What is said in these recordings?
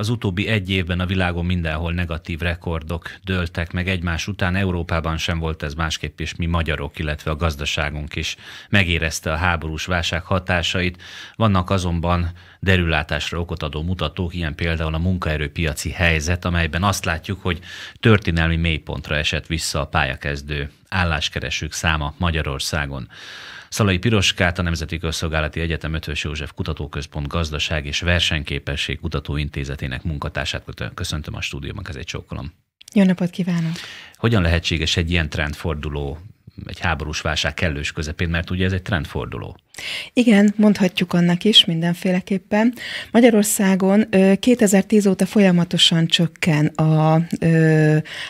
Az utóbbi egy évben a világon mindenhol negatív rekordok dőltek meg egymás után, Európában sem volt ez másképp, és mi magyarok, illetve a gazdaságunk is megérezte a háborús válság hatásait. Vannak azonban derülátásra okot adó mutatók, ilyen például a munkaerőpiaci helyzet, amelyben azt látjuk, hogy történelmi mélypontra esett vissza a pályakezdő álláskeresők száma Magyarországon. Szalai Piroskát, a Nemzeti Közszolgálati Egyetem 5 József Kutatóközpont Gazdaság és Versenyképesség Kutatóintézetének munkatársát köszöntöm a stúdióban, ez egy csókolom. Jó napot kívánok! Hogyan lehetséges egy ilyen trendforduló, egy háborús válság kellős közepén, mert ugye ez egy trendforduló? Igen, mondhatjuk annak is mindenféleképpen. Magyarországon 2010 óta folyamatosan csökken a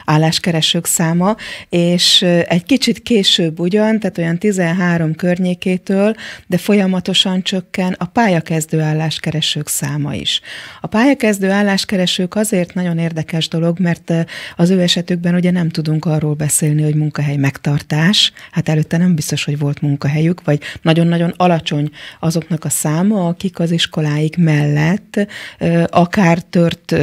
álláskeresők száma, és egy kicsit később ugyan, tehát olyan 13 környékétől, de folyamatosan csökken a pályakezdő álláskeresők száma is. A pályakezdő álláskeresők azért nagyon érdekes dolog, mert az ő esetükben ugye nem tudunk arról beszélni, hogy munkahely megtartás, hát előtte nem biztos, hogy volt munkahelyük, vagy nagyon-nagyon alacsony azoknak a száma, akik az iskoláik mellett akár tört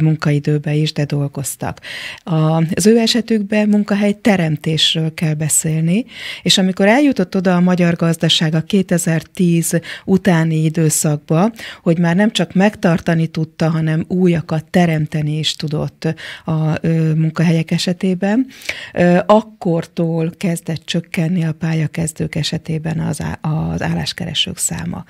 munkaidőbe is, de dolgoztak. Az ő esetükben munkahely teremtésről kell beszélni, és amikor eljutott oda a magyar gazdaság a 2010 utáni időszakba, hogy már nem csak megtartani tudta, hanem újakat teremteni is tudott a munkahelyek esetében, akkortól kezdett csökkenni a pályakezdők esetében az, á, az az álláskeresők száma.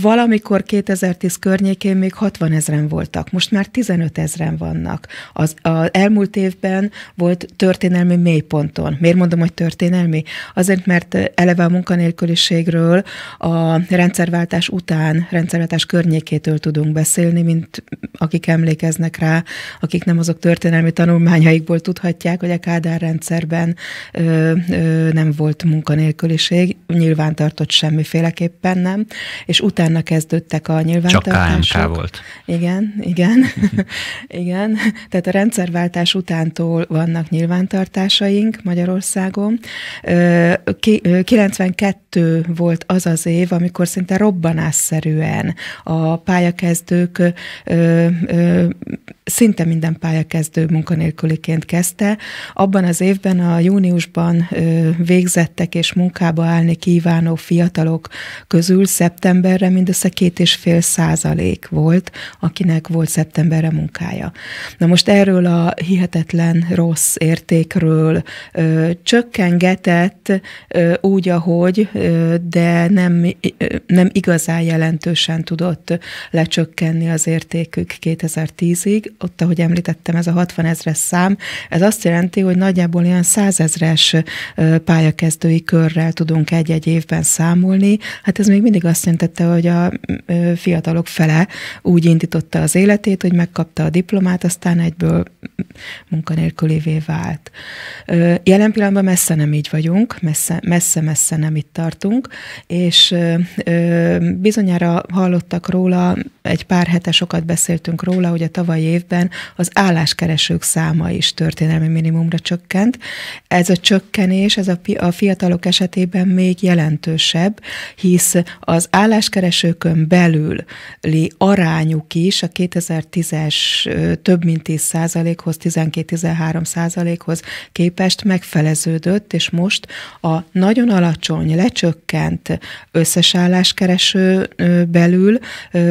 Valamikor 2010 környékén még 60 ezeren voltak, most már 15 ezeren vannak. Az, az elmúlt évben volt történelmi mélyponton. Miért mondom, hogy történelmi? Azért, mert eleve a munkanélküliségről a rendszerváltás után, rendszerváltás környékétől tudunk beszélni, mint akik emlékeznek rá, akik nem azok történelmi tanulmányaikból tudhatják, hogy a Kádár rendszerben ö, ö, nem volt munkanélküliség. Nyilván nyilvántartott semmiféleképpen nem, és utána kezdődtek a nyilvántartások. Csak KMK volt. Igen, igen, igen. Tehát a rendszerváltás utántól vannak nyilvántartásaink Magyarországon. 92 volt az az év, amikor szinte robbanásszerűen a pályakezdők szinte minden pályakezdő munkanélküliként kezdte. Abban az évben a júniusban végzettek és munkába állni kívánó fiatalok közül szeptemberre mindössze két és fél százalék volt, akinek volt szeptemberre munkája. Na most erről a hihetetlen rossz értékről ö, csökkengetett ö, úgy, ahogy, ö, de nem, ö, nem igazán jelentősen tudott lecsökkenni az értékük 2010-ig, ott, ahogy említettem, ez a 60 ezres szám, ez azt jelenti, hogy nagyjából ilyen 100 ezres pályakezdői körrel tudunk egy-egy évben számolni. Hát ez még mindig azt jelentette, hogy a fiatalok fele úgy indította az életét, hogy megkapta a diplomát, aztán egyből munkanélkülévé vált. Jelen pillanatban messze nem így vagyunk, messze-messze nem itt tartunk, és bizonyára hallottak róla, egy pár hete sokat beszéltünk róla, hogy a tavalyi évben évben az álláskeresők száma is történelmi minimumra csökkent. Ez a csökkenés, ez a, a fiatalok esetében még jelentősebb, hisz az álláskeresőkön belüli arányuk is a 2010-es több mint 10 százalékhoz, 12-13 százalékhoz képest megfeleződött, és most a nagyon alacsony, lecsökkent összes álláskereső belül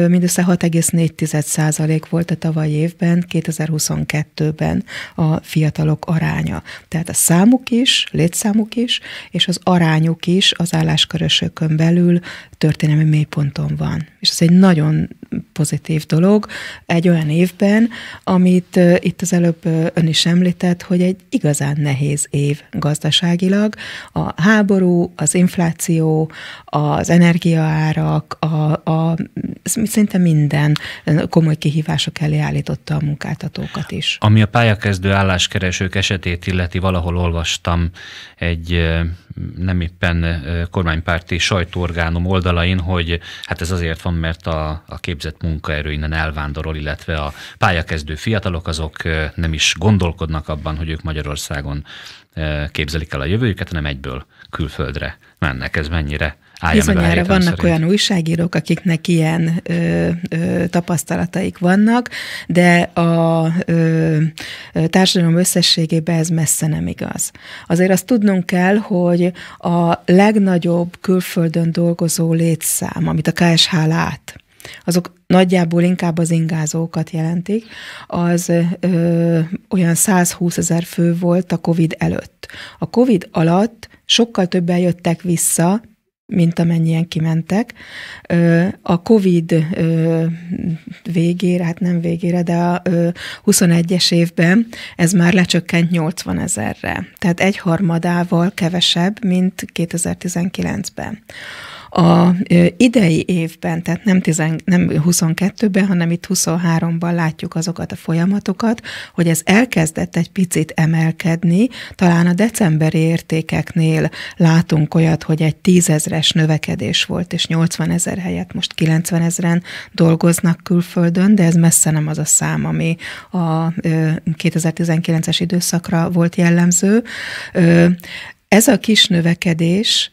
mindössze 6,4 százalék volt a tavaly évben, csökkent 2022-ben a fiatalok aránya. Tehát a számuk is, létszámuk is, és az arányuk is az álláskörösökön belül történelmi mélyponton van. És ez egy nagyon pozitív dolog egy olyan évben, amit itt az előbb ön is említett, hogy egy igazán nehéz év gazdaságilag. A háború, az infláció, az energiaárak, a, a, szinte minden komoly kihívások elé állította a munkáltatókat is. Ami a pályakezdő álláskeresők esetét illeti, valahol olvastam egy nem éppen kormánypárti sajtóorgánum oldalain, hogy hát ez azért van, mert a, a kép képzett munkaerő innen elvándorol, illetve a pályakezdő fiatalok azok nem is gondolkodnak abban, hogy ők Magyarországon képzelik el a jövőjüket, hanem egyből külföldre mennek. Ez mennyire állja Bizonyára meg vannak szerint. olyan újságírók, akiknek ilyen ö, ö, tapasztalataik vannak, de a ö, társadalom összességében ez messze nem igaz. Azért azt tudnunk kell, hogy a legnagyobb külföldön dolgozó létszám, amit a KSH lát, azok nagyjából inkább az ingázókat jelentik, az ö, olyan 120 ezer fő volt a COVID előtt. A COVID alatt sokkal többen jöttek vissza, mint amennyien kimentek. A COVID végére, hát nem végére, de a 21-es évben ez már lecsökkent 80 ezerre. Tehát egy harmadával kevesebb, mint 2019-ben. A idei évben, tehát nem, 10, nem 22-ben, hanem itt 23-ban látjuk azokat a folyamatokat, hogy ez elkezdett egy picit emelkedni, talán a decemberi értékeknél látunk olyat, hogy egy tízezres növekedés volt, és 80 ezer helyett most 90 ezeren dolgoznak külföldön, de ez messze nem az a szám, ami a 2019-es időszakra volt jellemző. Ez a kis növekedés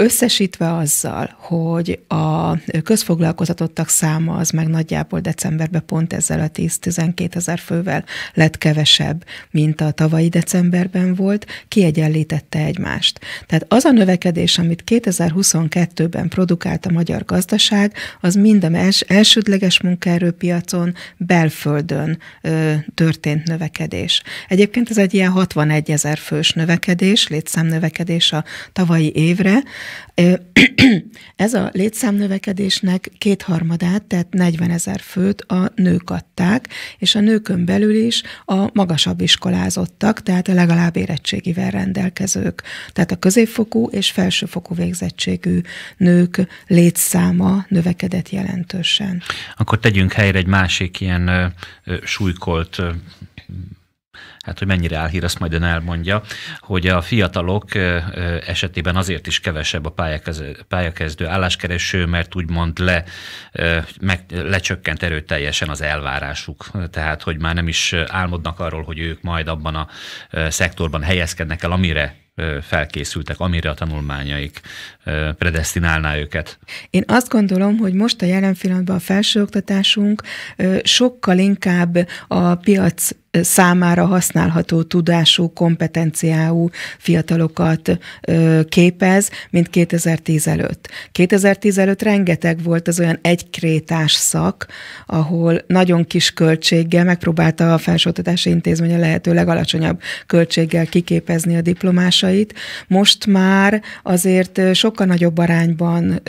Összesítve azzal, hogy a közfoglalkozatottak száma az meg nagyjából decemberben pont ezzel a 10-12 ezer fővel lett kevesebb, mint a tavalyi decemberben volt, kiegyenlítette egymást. Tehát az a növekedés, amit 2022-ben produkált a magyar gazdaság, az mind a els- elsődleges munkaerőpiacon, belföldön ö, történt növekedés. Egyébként ez egy ilyen 61 ezer fős növekedés, létszám növekedés a tavalyi évre, Ez a létszámnövekedésnek kétharmadát, tehát 40 ezer főt a nők adták, és a nőkön belül is a magasabb iskolázottak, tehát a legalább érettségivel rendelkezők. Tehát a középfokú és felsőfokú végzettségű nők létszáma növekedett jelentősen. Akkor tegyünk helyre egy másik ilyen súlykolt hát hogy mennyire álhír, azt majd ön elmondja, hogy a fiatalok esetében azért is kevesebb a pályakezdő, pályakezdő álláskereső, mert úgymond le, meg, lecsökkent erőteljesen az elvárásuk. Tehát, hogy már nem is álmodnak arról, hogy ők majd abban a szektorban helyezkednek el, amire felkészültek, amire a tanulmányaik predestinálná őket? Én azt gondolom, hogy most a jelen pillanatban a felsőoktatásunk sokkal inkább a piac számára használható tudású, kompetenciáú fiatalokat képez, mint 2010 előtt. 2010 előtt rengeteg volt az olyan egykrétás szak, ahol nagyon kis költséggel megpróbálta a felsőoktatási intézmény a lehető legalacsonyabb költséggel kiképezni a diplomásait. Most már azért sokkal nagyobb arányban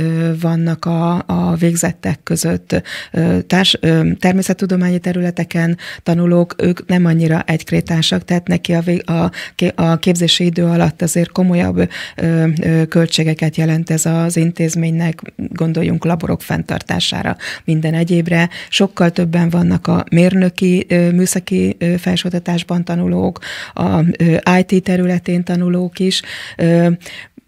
vannak a, a végzettek között társ, természettudományi területeken tanulók, ők nem nem annyira egykrétásak, tehát neki a, a, a képzési idő alatt azért komolyabb ö, ö, költségeket jelent ez az intézménynek, gondoljunk laborok fenntartására, minden egyébre. Sokkal többen vannak a mérnöki, ö, műszaki ö, felsőtetásban tanulók, a ö, IT területén tanulók is. Ö,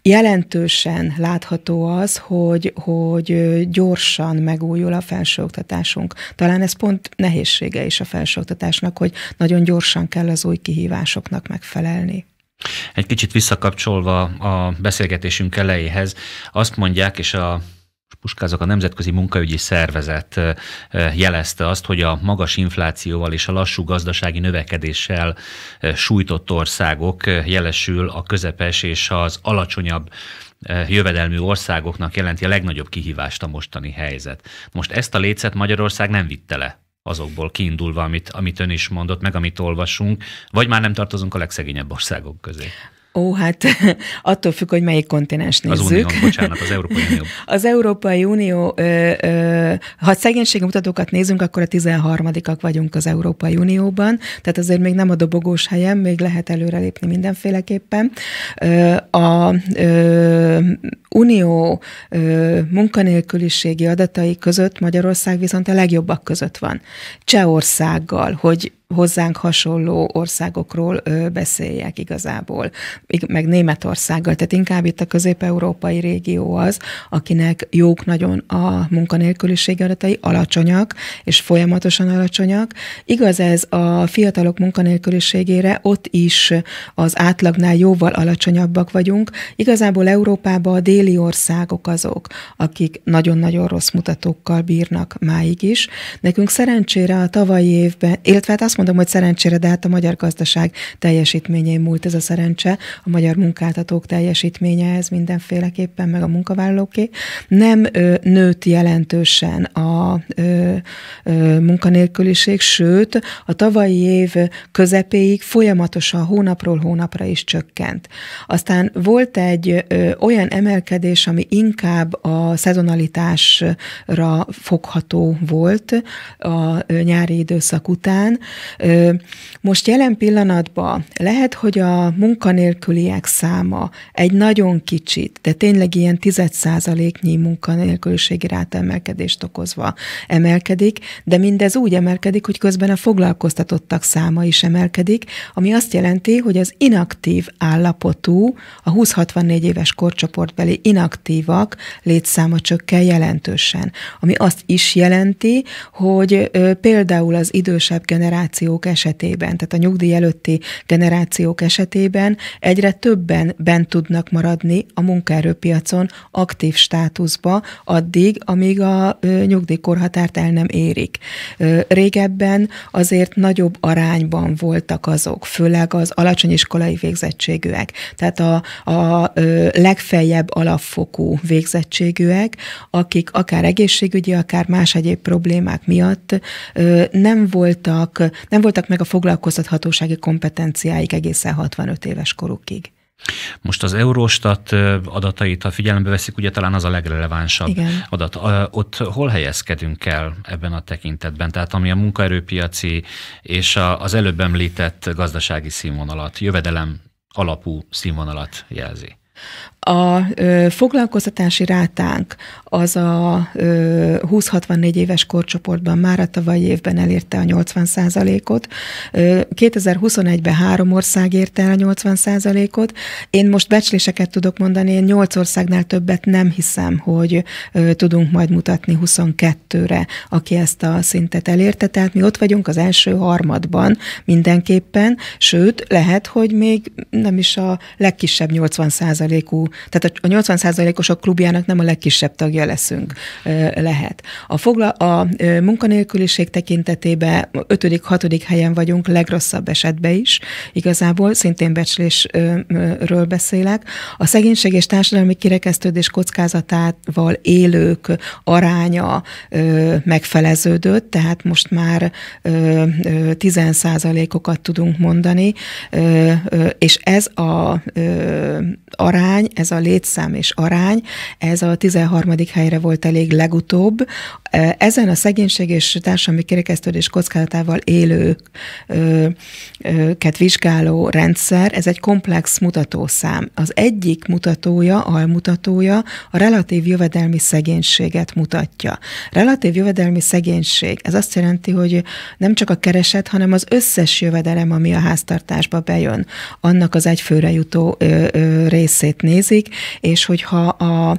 Jelentősen látható az, hogy, hogy gyorsan megújul a felsőoktatásunk. Talán ez pont nehézsége is a felsőoktatásnak, hogy nagyon gyorsan kell az új kihívásoknak megfelelni. Egy kicsit visszakapcsolva a beszélgetésünk elejéhez, azt mondják, és a puskázok, a Nemzetközi Munkaügyi Szervezet jelezte azt, hogy a magas inflációval és a lassú gazdasági növekedéssel sújtott országok jelesül a közepes és az alacsonyabb jövedelmű országoknak jelenti a legnagyobb kihívást a mostani helyzet. Most ezt a lécet Magyarország nem vitte le azokból kiindulva, amit, amit ön is mondott, meg amit olvasunk, vagy már nem tartozunk a legszegényebb országok közé. Ó, hát attól függ, hogy melyik kontinens nézzük. Az Unió, bocsánat, az Európai Unió. Az Európai Unió, ö, ö, ha szegénységi mutatókat nézünk, akkor a 13-ak vagyunk az Európai Unióban, tehát azért még nem a dobogós helyen, még lehet előrelépni mindenféleképpen. Ö, a ö, unió ö, munkanélküliségi adatai között Magyarország viszont a legjobbak között van. Csehországgal, hogy hozzánk hasonló országokról ö, beszéljek igazából, meg Németországgal, tehát inkább itt a közép-európai régió az, akinek jók nagyon a munkanélküliségi adatai, alacsonyak, és folyamatosan alacsonyak. Igaz ez a fiatalok munkanélküliségére, ott is az átlagnál jóval alacsonyabbak vagyunk. Igazából Európában a dél déli országok azok, akik nagyon-nagyon rossz mutatókkal bírnak máig is. Nekünk szerencsére a tavalyi évben, illetve hát azt mondom, hogy szerencsére, de hát a magyar gazdaság teljesítményei múlt ez a szerencse, a magyar munkáltatók teljesítménye ez mindenféleképpen, meg a munkavállalóké. Nem ö, nőtt jelentősen a ö, ö, munkanélküliség, sőt, a tavalyi év közepéig folyamatosan hónapról hónapra is csökkent. Aztán volt egy ö, olyan emelkedés, növekedés, ami inkább a szezonalitásra fogható volt a nyári időszak után. Most jelen pillanatban lehet, hogy a munkanélküliek száma egy nagyon kicsit, de tényleg ilyen 10%-nyi munkanélküliségi ráta emelkedést okozva emelkedik, de mindez úgy emelkedik, hogy közben a foglalkoztatottak száma is emelkedik, ami azt jelenti, hogy az inaktív állapotú, a 20-64 éves korcsoportbeli inaktívak létszáma csökken jelentősen. Ami azt is jelenti, hogy például az idősebb generációk esetében, tehát a nyugdíj előtti generációk esetében egyre többen bent tudnak maradni a munkaerőpiacon aktív státuszba addig, amíg a nyugdíjkorhatárt el nem érik. Régebben azért nagyobb arányban voltak azok, főleg az alacsony iskolai végzettségűek. Tehát a, a legfeljebb alap alapfokú végzettségűek, akik akár egészségügyi, akár más egyéb problémák miatt nem voltak, nem voltak meg a foglalkoztathatósági kompetenciáik egészen 65 éves korukig. Most az Eurostat adatait, ha figyelembe veszik, ugye talán az a legrelevánsabb Igen. adat. Ott hol helyezkedünk el ebben a tekintetben? Tehát ami a munkaerőpiaci és az előbb említett gazdasági színvonalat, jövedelem alapú színvonalat jelzi. A ö, foglalkoztatási rátánk az a 20-64 éves korcsoportban már a tavalyi évben elérte a 80 ot 2021-ben három ország érte el a 80 ot Én most becsléseket tudok mondani, én 8 országnál többet nem hiszem, hogy ö, tudunk majd mutatni 22-re, aki ezt a szintet elérte. Tehát mi ott vagyunk az első harmadban mindenképpen, sőt, lehet, hogy még nem is a legkisebb 80 80%-ú, tehát a 80%-osok klubjának nem a legkisebb tagja leszünk, lehet. A, fogla, a munkanélküliség tekintetében 5 hatodik helyen vagyunk, legrosszabb esetben is, igazából szintén becslésről beszélek. A szegénység és társadalmi kirekesztődés kockázatával élők aránya megfeleződött, tehát most már 10%-okat tudunk mondani, és ez a arány, ez a létszám és arány, ez a 13. helyre volt elég legutóbb. Ezen a szegénység és társadalmi kirekesztődés kockázatával élőket vizsgáló rendszer, ez egy komplex mutatószám. Az egyik mutatója, almutatója a relatív jövedelmi szegénységet mutatja. Relatív jövedelmi szegénység, ez azt jelenti, hogy nem csak a kereset, hanem az összes jövedelem, ami a háztartásba bejön, annak az egyfőre jutó része részét nézik, és hogyha a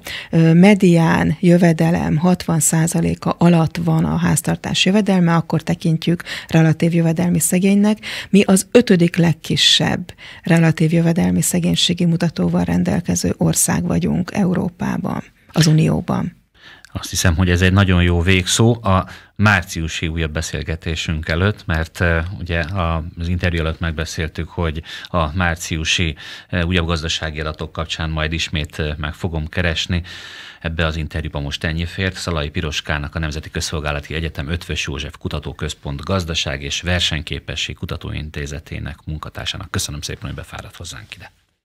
medián jövedelem 60%-a alatt van a háztartás jövedelme, akkor tekintjük relatív jövedelmi szegénynek. Mi az ötödik legkisebb relatív jövedelmi szegénységi mutatóval rendelkező ország vagyunk Európában, az Unióban. Azt hiszem, hogy ez egy nagyon jó végszó a márciusi újabb beszélgetésünk előtt, mert ugye az interjú előtt megbeszéltük, hogy a márciusi újabb gazdasági adatok kapcsán majd ismét meg fogom keresni. Ebbe az interjúban most ennyi fért. Szalai Piroskának a Nemzeti Közszolgálati Egyetem Ötvös József Kutatóközpont Gazdaság és Versenyképesség Kutatóintézetének munkatársának. Köszönöm szépen, hogy befáradt hozzánk ide.